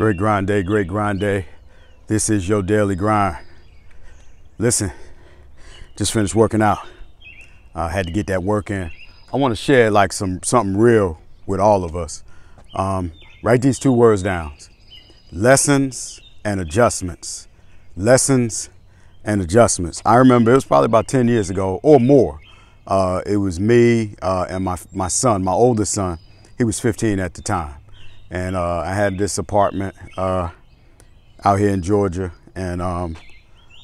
Great grind day, great grind day. This is your daily grind. Listen, just finished working out. I uh, had to get that work in. I want to share like some something real with all of us. Um, write these two words down: lessons and adjustments. Lessons and adjustments. I remember it was probably about 10 years ago or more. Uh, it was me uh, and my my son, my oldest son. He was 15 at the time and uh, I had this apartment uh, out here in Georgia, and um,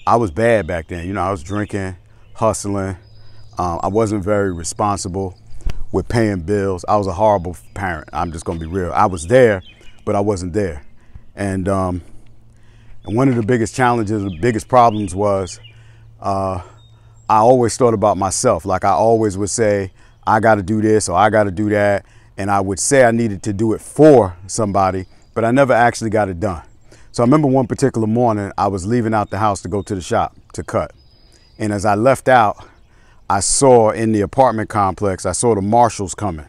I was bad back then. You know, I was drinking, hustling. Um, I wasn't very responsible with paying bills. I was a horrible parent. I'm just gonna be real. I was there, but I wasn't there. And um, and one of the biggest challenges, the biggest problems was uh, I always thought about myself. Like I always would say, I got to do this or I got to do that and I would say I needed to do it for somebody, but I never actually got it done. So I remember one particular morning, I was leaving out the house to go to the shop to cut. And as I left out, I saw in the apartment complex, I saw the marshals coming.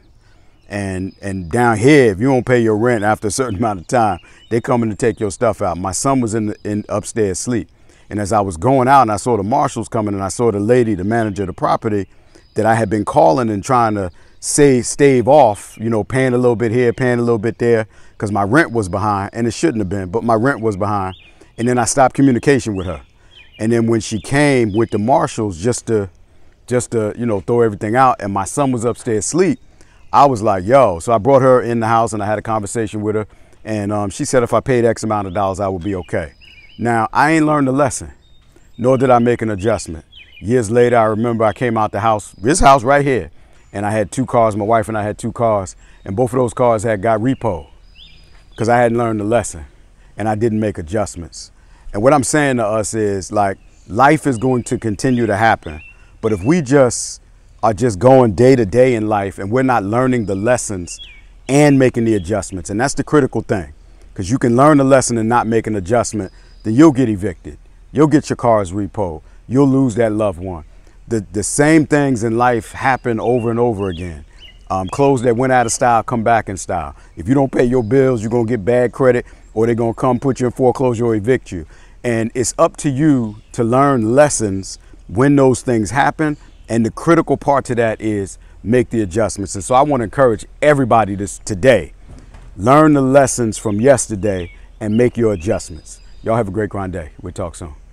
And, and down here, if you don't pay your rent after a certain amount of time, they coming to take your stuff out. My son was in, the, in upstairs sleep. And as I was going out and I saw the marshals coming and I saw the lady, the manager of the property that I had been calling and trying to say stave off, you know, paying a little bit here, paying a little bit there, because my rent was behind, and it shouldn't have been, but my rent was behind. And then I stopped communication with her. And then when she came with the marshals just to, just to, you know, throw everything out, and my son was upstairs asleep, I was like, yo. So I brought her in the house and I had a conversation with her. And um, she said if I paid X amount of dollars, I would be okay. Now, I ain't learned a lesson, nor did I make an adjustment. Years later, I remember I came out the house, this house right here, and I had two cars. My wife and I had two cars, and both of those cars had got repo because I hadn't learned the lesson and I didn't make adjustments. And what I'm saying to us is like life is going to continue to happen, but if we just are just going day to day in life and we're not learning the lessons and making the adjustments, and that's the critical thing because you can learn the lesson and not make an adjustment, then you'll get evicted. You'll get your cars repo. You'll lose that loved one the, the same things in life happen over and over again. Um, clothes that went out of style come back in style. If you don't pay your bills, you're gonna get bad credit or they're gonna come put you in foreclosure or evict you. And it's up to you to learn lessons when those things happen. And the critical part to that is make the adjustments. And so I wanna encourage everybody this today, learn the lessons from yesterday and make your adjustments. Y'all have a great grand day. We'll talk soon.